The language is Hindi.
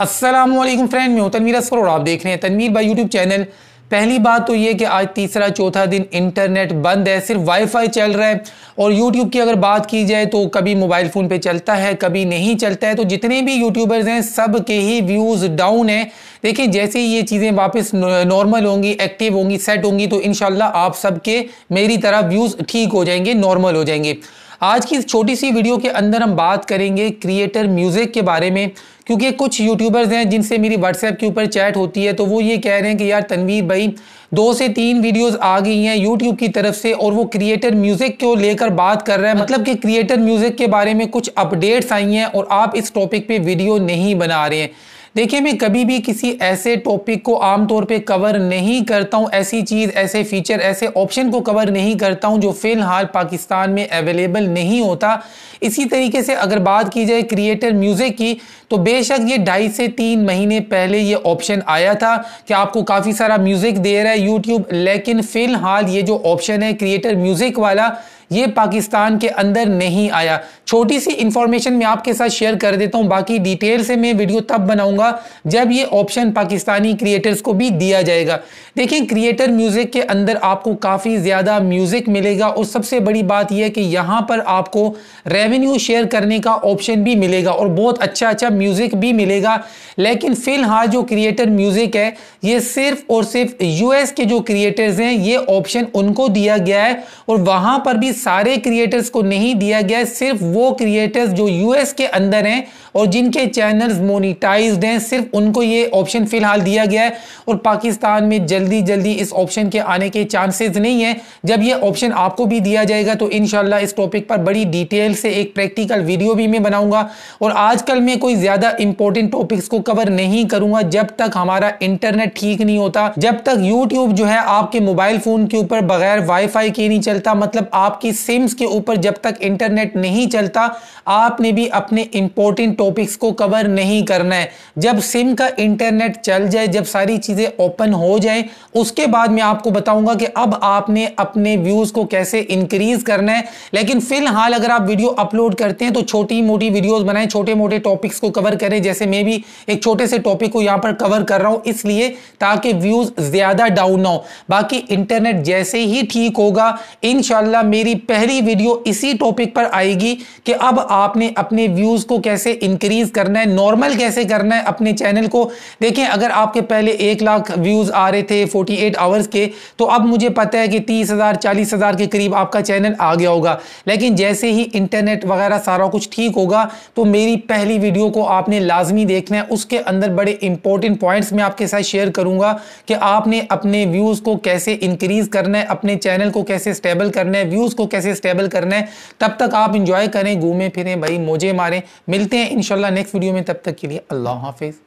असलम फ्रेंड मैं हूँ तनवीर असर और आप देख रहे हैं तनवीर भाई यूट्यूब चैनल पहली बात तो ये कि आज तीसरा चौथा दिन इंटरनेट बंद है सिर्फ वाईफाई चल रहा है और यूट्यूब की अगर बात की जाए तो कभी मोबाइल फ़ोन पे चलता है कभी नहीं चलता है तो जितने भी यूट्यूबर्स हैं सब के ही व्यूज़ डाउन हैं देखिए जैसे ही ये चीज़ें वापस नॉर्मल होंगी एक्टिव होंगी सेट होंगी तो इन आप सब मेरी तरह व्यूज़ ठीक हो जाएंगे नॉर्मल हो जाएंगे आज की छोटी सी वीडियो के अंदर हम बात करेंगे क्रिएटर म्यूज़िक के बारे में क्योंकि कुछ यूट्यूबर्स हैं जिनसे मेरी व्हाट्सएप के ऊपर चैट होती है तो वो ये कह रहे हैं कि यार तनवीर भाई दो से तीन वीडियोस आ गई हैं यूट्यूब की तरफ से और वो क्रिएटर म्यूज़िक को लेकर बात कर रहा है मतलब कि क्रिएटर म्यूज़िक के बारे में कुछ अपडेट्स आई हैं और आप इस टॉपिक पे वीडियो नहीं बना रहे हैं देखिए मैं कभी भी किसी ऐसे टॉपिक को आमतौर पे कवर नहीं करता हूँ ऐसी चीज़ ऐसे फीचर ऐसे ऑप्शन को कवर नहीं करता हूँ जो फ़िलहाल पाकिस्तान में अवेलेबल नहीं होता इसी तरीके से अगर बात की जाए क्रिएटर म्यूज़िक की तो बेशक ये ढाई से तीन महीने पहले ये ऑप्शन आया था कि आपको काफ़ी सारा म्यूज़िक दे रहा है यूट्यूब लेकिन फ़िलहाल ये जो ऑप्शन है क्रिएटर म्यूज़िक वाला ये पाकिस्तान के अंदर नहीं आया छोटी सी इंफॉर्मेशन मैं आपके साथ शेयर कर देता हूँ बाकी डिटेल से मैं वीडियो तब बनाऊंगा जब ये ऑप्शन पाकिस्तानी क्रिएटर्स को भी दिया जाएगा देखिए क्रिएटर म्यूज़िक के अंदर आपको काफ़ी ज़्यादा म्यूज़िक मिलेगा और सबसे बड़ी बात यह कि यहाँ पर आपको रेवेन्यू शेयर करने का ऑप्शन भी मिलेगा और बहुत अच्छा अच्छा म्यूज़िक भी मिलेगा लेकिन फ़िलहाल जो क्रिएटर म्यूज़िक है ये सिर्फ और सिर्फ यूएस के जो क्रिएटर्स हैं ये ऑप्शन उनको दिया गया है और वहां पर भी सारे क्रिएटर्स को नहीं दिया गया सिर्फ वो क्रिएटर्स जो यूएस के अंदर हैं और जिनके चैनल्स मोनिटाइज्ड हैं सिर्फ उनको ये ऑप्शन फिलहाल दिया गया है और पाकिस्तान में जल्दी जल्दी इस ऑप्शन के आने के चांसेस नहीं है जब ये ऑप्शन आपको भी दिया जाएगा तो इन इस टॉपिक पर बड़ी डिटेल से एक प्रैक्टिकल वीडियो भी मैं बनाऊंगा और आजकल मैं कोई ज़्यादा इंपॉर्टेंट टॉपिक्स को कवर नहीं करूंगा जब तक हमारा इंटरनेट ठीक नहीं होता जब तक यूट्यूब जो है आपके मोबाइल फ़ोन के ऊपर बगैर वाई के नहीं चलता मतलब आपके आपकी सिम्स के ऊपर जब तक इंटरनेट नहीं चलता आपने भी अपने इंपॉर्टेंट टॉपिक्स को कवर नहीं करना है जब सिम का इंटरनेट चल जाए जब सारी चीज़ें ओपन हो जाए उसके बाद मैं आपको बताऊंगा कि अब आपने अपने व्यूज़ को कैसे इंक्रीज करना है लेकिन फिलहाल अगर आप वीडियो अपलोड करते हैं तो छोटी मोटी वीडियोज़ बनाएं छोटे मोटे टॉपिक्स को कवर करें जैसे मैं भी एक छोटे से टॉपिक को यहाँ पर कवर कर रहा हूँ इसलिए ताकि व्यूज़ ज़्यादा डाउन ना हो बाकी इंटरनेट जैसे ही ठीक होगा इन मेरी पहली वीडियो इसी टॉपिक पर आएगी कि अब आपने अपने व्यूज़ को कैसे इंक्रीज़ करना है नॉर्मल कैसे करना है अपने चैनल को देखें अगर आपके पहले एक लाख व्यूज़ आ रहे थे 48 आवर्स के तो अब मुझे पता है कि तीस हज़ार चालीस हज़ार के करीब आपका चैनल आ गया होगा लेकिन जैसे ही इंटरनेट वगैरह सारा कुछ ठीक होगा तो मेरी पहली वीडियो को आपने लाजमी देखना है उसके अंदर बड़े इंपॉर्टेंट पॉइंट्स मैं आपके साथ शेयर करूंगा कि आपने अपने व्यूज़ को कैसे इंक्रीज़ करना है अपने चैनल को कैसे स्टेबल करना है व्यूज़ को कैसे स्टेबल करना है तब तक आप इंजॉय करें घूमें फिरें भाई मोजे मारें मिलते हैं इनशाला नेक्स्ट वीडियो में तब तक के लिए अल्लाह हाफिज़